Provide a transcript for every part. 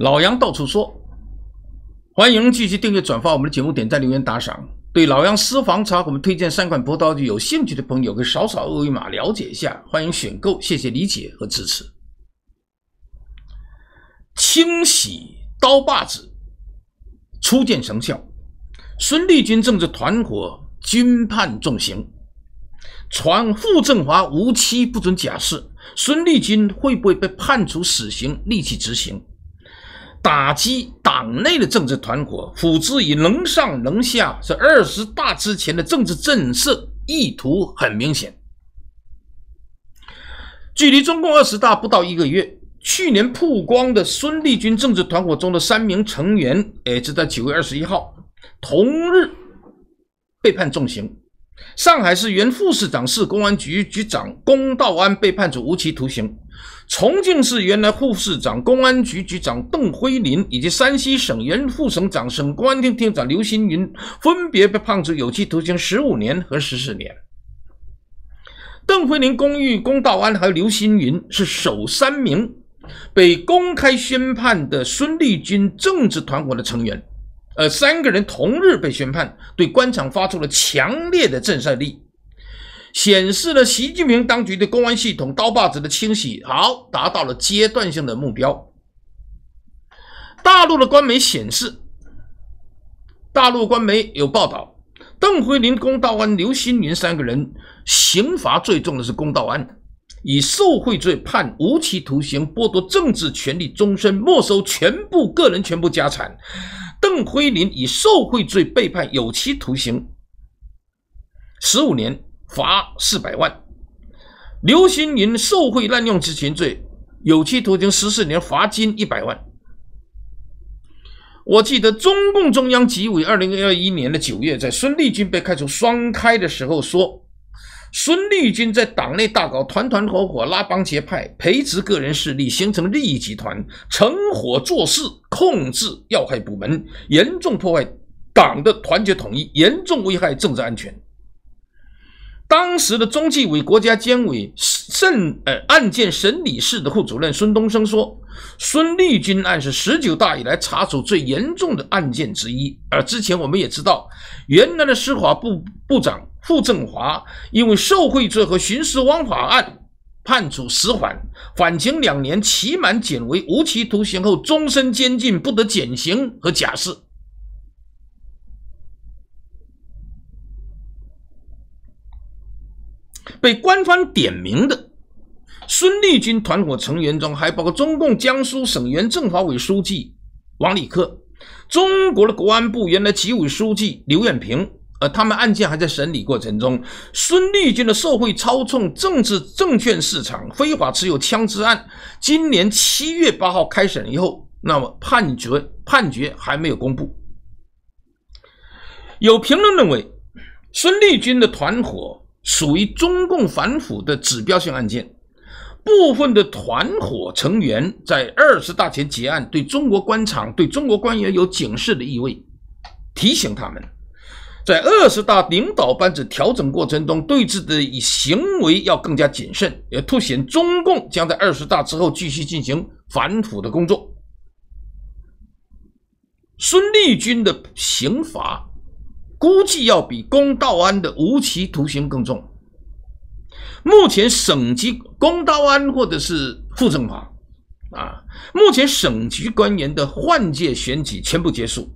老杨到处说，欢迎继续订阅、转发我们的节目，点赞、留言、打赏。对老杨私房茶，我们推荐三款葡刀具，有兴趣的朋友可以扫扫二维码了解一下，欢迎选购，谢谢理解和支持。清洗刀把子，初见成效。孙立军政治团伙均判重刑，传傅政华无期不准假释，孙立军会不会被判处死刑立即执行？打击党内的政治团伙，辅之以能上能下，是二十大之前的政治震慑意图很明显。距离中共二十大不到一个月，去年曝光的孙立军政治团伙中的三名成员，哎，就在九月二十一号同日被判重刑。上海市原副市长、市公安局局长龚道安被判处无期徒刑。重庆市原来副市长、公安局局长邓辉林，以及山西省原副省长、省公安厅厅长刘新云，分别被判处有期徒刑十五年和十四年。邓辉林、龚玉、龚道安和刘新云是首三名被公开宣判的孙立军政治团伙的成员。呃，三个人同日被宣判，对官场发出了强烈的震慑力。显示了习近平当局对公安系统刀把子的清洗好，达到了阶段性的目标。大陆的官媒显示，大陆官媒有报道，邓辉林、龚道安、刘新云三个人刑罚最重的是龚道安，以受贿罪判无期徒刑，剥夺政治权利终身，没收全部个人全部家产。邓辉林以受贿罪被判有期徒刑十五年。罚四百万，刘新民受贿滥用职权罪，有期徒刑十四年，罚金一百万。我记得中共中央纪委二零二一年的九月，在孙立军被开除双开的时候说，孙立军在党内大搞团团伙伙、拉帮结派、培植个人势力，形成利益集团，成伙做事，控制要害部门，严重破坏党的团结统一，严重危害政治安全。当时的中纪委、国家监委审呃案件审理室的副主任孙东升说：“孙立军案是十九大以来查处最严重的案件之一。而之前我们也知道，原来的司法部部长傅政华因为受贿罪和徇私枉法案，判处死缓，缓刑两年，期满减为无期徒刑后，终身监禁，不得减刑和假释。”被官方点名的孙立军团伙成员中，还包括中共江苏省原政法委书记王立科，中国的国安部原来纪委书记刘远平。呃，他们案件还在审理过程中。孙立军的受贿、操纵政治、证券市场、非法持有枪支案，今年七月八号开审以后，那么判决判决还没有公布。有评论认为，孙立军的团伙。属于中共反腐的指标性案件，部分的团伙成员在二十大前结案，对中国官场、对中国官员有警示的意味，提醒他们，在二十大领导班子调整过程中，对自己的行为要更加谨慎，也凸显中共将在二十大之后继续进行反腐的工作。孙立军的刑罚。估计要比龚道安的无期徒刑更重。目前省级龚道安或者是傅政华，啊，目前省级官员的换届选举全部结束，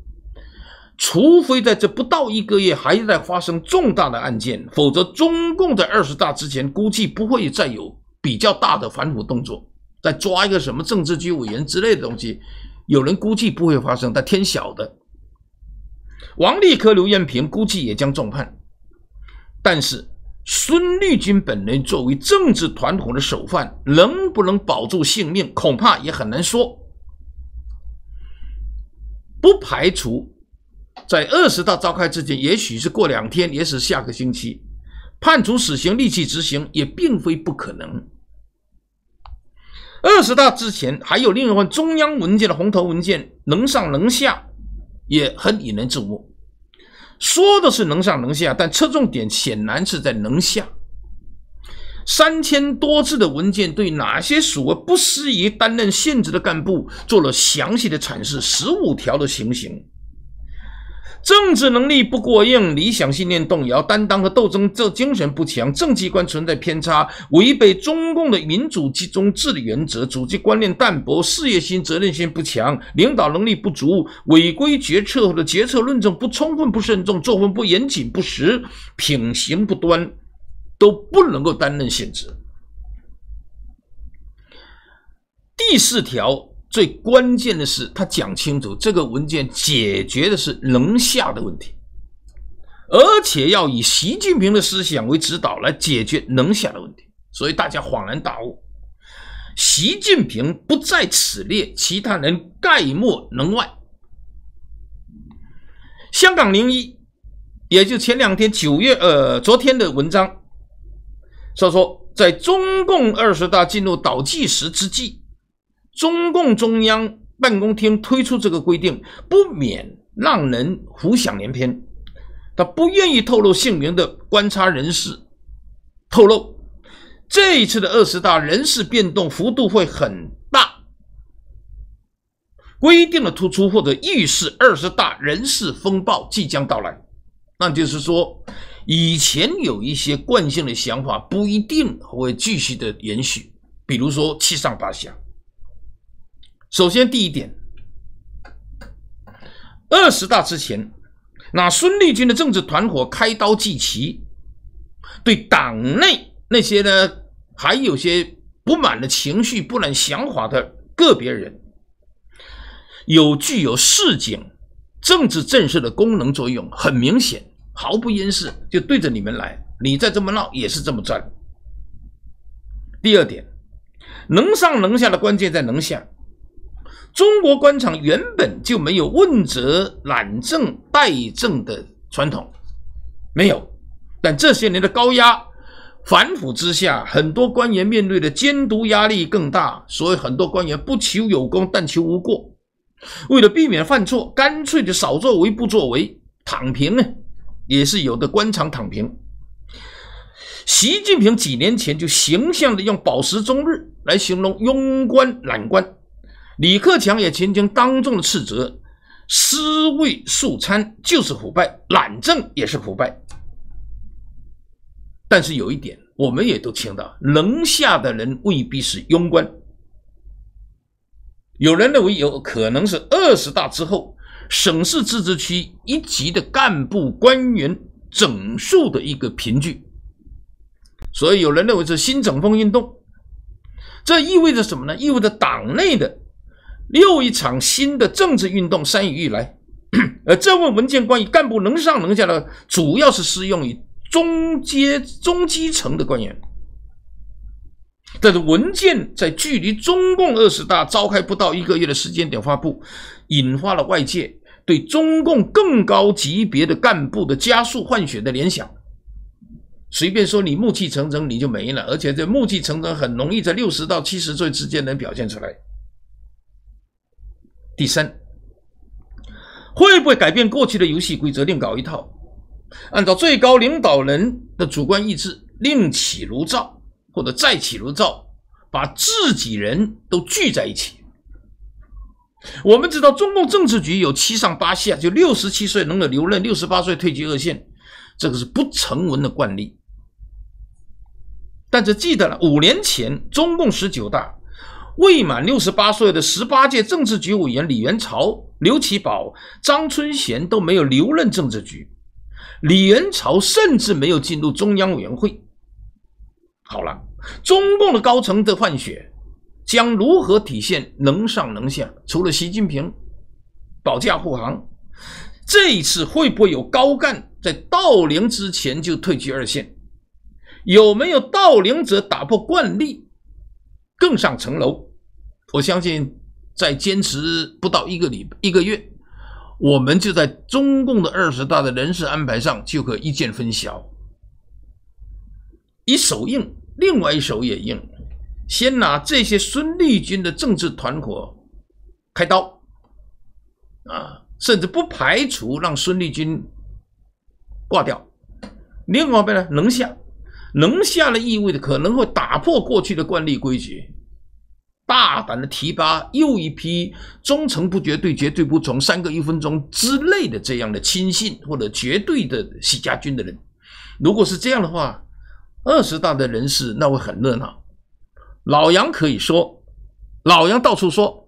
除非在这不到一个月还在发生重大的案件，否则中共在二十大之前估计不会再有比较大的反腐动作，再抓一个什么政治局委员之类的东西，有人估计不会发生，但天晓得。王立科、刘艳平估计也将重判，但是孙立军本人作为政治团伙的首犯，能不能保住性命，恐怕也很难说。不排除在二十大召开之前，也许是过两天，也许下个星期，判处死刑立即执行也并非不可能。二十大之前，还有另一份中央文件的红头文件能上能下。也很引人注目，说的是能上能下，但侧重点显然是在能下。三千多字的文件对哪些所谓不适宜担任现职的干部做了详细的阐释，十五条的情形。政治能力不过硬，理想信念动摇，担当和斗争这精神不强，政绩观存在偏差，违背中共的民主集中制的原则，组织观念淡薄，事业心、责任心不强，领导能力不足，违规决策或者决策论证不充分、不慎重，作风不严谨、不实，品行不端，都不能够担任现职。第四条。最关键的是，他讲清楚这个文件解决的是能下的问题，而且要以习近平的思想为指导来解决能下的问题。所以大家恍然大悟，习近平不在此列，其他人概莫能外。香港零一，也就前两天九月，呃，昨天的文章说说，在中共二十大进入倒计时之际。中共中央办公厅推出这个规定，不免让人浮想联翩。他不愿意透露姓名的观察人士透露，这一次的二十大人事变动幅度会很大。规定的突出，或者预示二十大人事风暴即将到来。那就是说，以前有一些惯性的想法，不一定会继续的延续。比如说，七上八下。首先，第一点，二十大之前，那孙立军的政治团伙开刀祭旗，对党内那些呢还有些不满的情绪、不能想法的个别人，有具有示警、政治震慑的功能作用，很明显，毫不掩饰就对着你们来，你再这么闹也是这么战。第二点，能上能下的关键在能下。中国官场原本就没有问责、懒政、怠政的传统，没有。但这些年的高压反腐之下，很多官员面对的监督压力更大，所以很多官员不求有功，但求无过。为了避免犯错，干脆就少作为、不作为、躺平呢？也是有的官场躺平。习近平几年前就形象地用“饱食终日”来形容庸官懒官。李克强也曾经当众的斥责：“尸位素餐就是腐败，懒政也是腐败。”但是有一点，我们也都听到，能下的人未必是庸官。有人认为有可能是二十大之后，省市自治区一级的干部官员整数的一个凭据，所以有人认为是新整风运动。这意味着什么呢？意味着党内的。又一场新的政治运动山雨欲来，而这份文件关于干部能上能下的，主要是适用于中阶、中基层的官员。但是，文件在距离中共二十大召开不到一个月的时间点发布，引发了外界对中共更高级别的干部的加速换血的联想。随便说，你暮气沉沉你就没了，而且这暮气沉沉很容易在六十到七十岁之间能表现出来。第三，会不会改变过去的游戏规则，另搞一套？按照最高领导人的主观意志，另起炉灶，或者再起炉灶，把自己人都聚在一起。我们知道，中共政治局有七上八下，就六十七岁能够留任，六十八岁退居二线，这个是不成文的惯例。但是记得了，五年前中共十九大。未满六十八岁的十八届政治局委员李元朝、刘奇葆、张春贤都没有留任政治局，李元朝甚至没有进入中央委员会。好了，中共的高层的换血将如何体现能上能下？除了习近平保驾护航，这一次会不会有高干在到龄之前就退居二线？有没有到龄者打破惯例？更上层楼，我相信在坚持不到一个礼一个月，我们就在中共的二十大的人事安排上就可一见分晓。一手硬，另外一手也硬，先拿这些孙立军的政治团伙开刀，啊，甚至不排除让孙立军挂掉。另外一边呢，能下。能下了意味着可能会打破过去的惯例规矩，大胆的提拔又一批忠诚不绝对、绝对服从三个一分钟之类的这样的亲信或者绝对的许家军的人。如果是这样的话，二十大的人士那会很热闹。老杨可以说，老杨到处说。